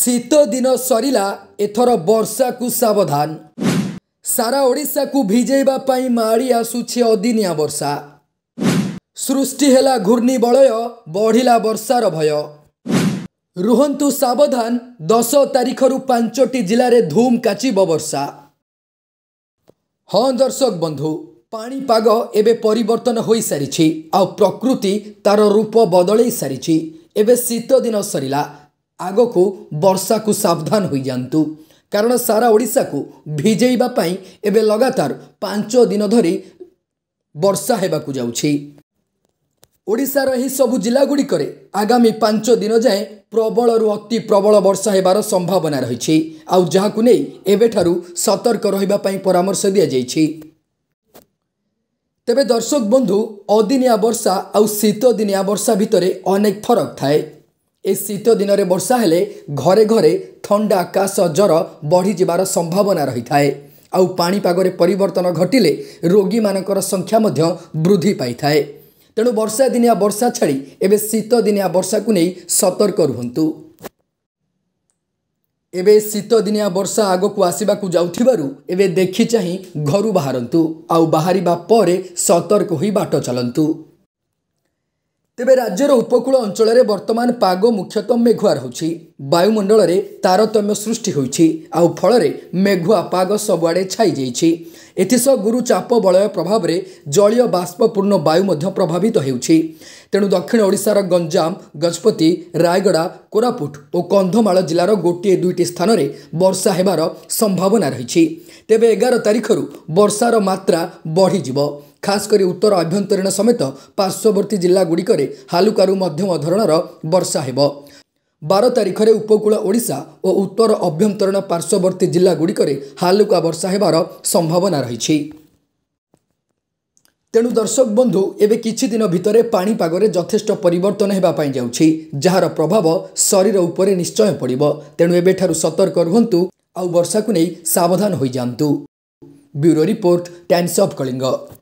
ଶୀତ ଦିନ ସରିଲା ଏଥର ବର୍ଷାକୁ ସାବଧାନ ସାରା ଓଡ଼ିଶାକୁ ଭିଜେଇବା ପାଇଁ ମାଡ଼ି ଆସୁଛି ଅଦିନିଆ ବର୍ଷା ସୃଷ୍ଟି ହେଲା ଘୂର୍ଣ୍ଣିବଳୟ ବଢ଼ିଲା ବର୍ଷାର ଭୟ ରୁହନ୍ତୁ ସାବଧାନ ଦଶ ତାରିଖରୁ ପାଞ୍ଚଟି ଜିଲ୍ଲାରେ ଧୁମ୍ କାଚିବ ବର୍ଷା ହଁ ଦର୍ଶକ ବନ୍ଧୁ ପାଣିପାଗ ଏବେ ପରିବର୍ତ୍ତନ ହୋଇସାରିଛି ଆଉ ପ୍ରକୃତି ତାର ରୂପ ବଦଳେଇ ସାରିଛି ଏବେ ଶୀତ ଦିନ ସରିଲା ଆଗକୁ ବର୍ଷାକୁ ସାବଧାନ ହୋଇଯାଆନ୍ତୁ କାରଣ ସାରା ଓଡ଼ିଶାକୁ ଭିଜେଇବା ପାଇଁ ଏବେ ଲଗାତାର ପାଞ୍ଚ ଦିନ ଧରି ବର୍ଷା ହେବାକୁ ଯାଉଛି ଓଡ଼ିଶାର ଏହି ସବୁ ଜିଲ୍ଲାଗୁଡ଼ିକରେ ଆଗାମୀ ପାଞ୍ଚ ଦିନ ଯାଏଁ ପ୍ରବଳରୁ ଅତି ପ୍ରବଳ ବର୍ଷା ହେବାର ସମ୍ଭାବନା ରହିଛି ଆଉ ଯାହାକୁ ନେଇ ଏବେଠାରୁ ସତର୍କ ରହିବା ପାଇଁ ପରାମର୍ଶ ଦିଆଯାଇଛି ତେବେ ଦର୍ଶକ ବନ୍ଧୁ ଅଦିନିଆ ବର୍ଷା ଆଉ ଶୀତଦିନିଆ ବର୍ଷା ଭିତରେ ଅନେକ ଫରକ ଥାଏ ଏହି ଶୀତ ଦିନରେ ବର୍ଷା ହେଲେ ଘରେ ଘରେ ଥଣ୍ଡା ଆକାଶ ଜ୍ୱର ବଢ଼ିଯିବାର ସମ୍ଭାବନା ରହିଥାଏ ଆଉ ପାଣିପାଗରେ ପରିବର୍ତ୍ତନ ଘଟିଲେ ରୋଗୀମାନଙ୍କର ସଂଖ୍ୟା ମଧ୍ୟ ବୃଦ୍ଧି ପାଇଥାଏ ତେଣୁ ବର୍ଷା ଦିନିଆ ବର୍ଷା ଛାଡ଼ି ଏବେ ଶୀତଦିନିଆ ବର୍ଷାକୁ ନେଇ ସତର୍କ ରୁହନ୍ତୁ ଏବେ ଶୀତଦିନିଆ ବର୍ଷା ଆଗକୁ ଆସିବାକୁ ଯାଉଥିବାରୁ ଏବେ ଦେଖି ଚାହିଁ ଘରୁ ବାହାରନ୍ତୁ ଆଉ ବାହାରିବା ପରେ ସତର୍କ ହୋଇ ବାଟ ଚାଲନ୍ତୁ ତେବେ ରାଜ୍ୟର ଉପକୂଳ ଅଞ୍ଚଳରେ ବର୍ତ୍ତମାନ ପାଗ ମୁଖ୍ୟତଃ ମେଘୁଆ ରହୁଛି ବାୟୁମଣ୍ଡଳରେ ତାରତମ୍ୟ ସୃଷ୍ଟି ହୋଇଛି ଆଉ ଫଳରେ ମେଘୁଆ ପାଗ ସବୁଆଡ଼େ ଛାଇଯାଇଛି ଏଥିସହ ଗୁରୁଚାପ ବଳୟ ପ୍ରଭାବରେ ଜଳୀୟ ବାଷ୍ପପୂର୍ଣ୍ଣ ବାୟୁ ମଧ୍ୟ ପ୍ରଭାବିତ ହେଉଛି ତେଣୁ ଦକ୍ଷିଣ ଓଡ଼ିଶାର ଗଞ୍ଜାମ ଗଜପତି ରାୟଗଡ଼ା କୋରାପୁଟ ଓ କନ୍ଧମାଳ ଜିଲ୍ଲାର ଗୋଟିଏ ଦୁଇଟି ସ୍ଥାନରେ ବର୍ଷା ହେବାର ସମ୍ଭାବନା ରହିଛି ତେବେ ଏଗାର ତାରିଖରୁ ବର୍ଷାର ମାତ୍ରା ବଢ଼ିଯିବ ଖାସ୍ କରି ଉତ୍ତର ଆଭ୍ୟନ୍ତରୀଣ ସମେତ ପାର୍ଶ୍ୱବର୍ତ୍ତୀ ଜିଲ୍ଲାଗୁଡ଼ିକରେ ହାଲୁକାରୁ ମଧ୍ୟମ ଧରଣର ବର୍ଷା ହେବ ବାର ତାରିଖରେ ଉପକୂଳ ଓଡ଼ିଶା ଓ ଉତ୍ତର ଆଭ୍ୟନ୍ତରୀଣ ପାର୍ଶ୍ୱବର୍ତ୍ତୀ ଜିଲ୍ଲାଗୁଡ଼ିକରେ ହାଲୁକା ବର୍ଷା ହେବାର ସମ୍ଭାବନା ରହିଛି ତେଣୁ ଦର୍ଶକ ବନ୍ଧୁ ଏବେ କିଛି ଦିନ ଭିତରେ ପାଣିପାଗରେ ଯଥେଷ୍ଟ ପରିବର୍ତ୍ତନ ହେବା ପାଇଁ ଯାଉଛି ଯାହାର ପ୍ରଭାବ ଶରୀର ଉପରେ ନିଶ୍ଚୟ ପଡ଼ିବ ତେଣୁ ଏବେଠାରୁ ସତର୍କ ରୁହନ୍ତୁ ଆଉ ବର୍ଷାକୁ ନେଇ ସାବଧାନ ହୋଇଯାଆନ୍ତୁ bureau report Times of Kalinga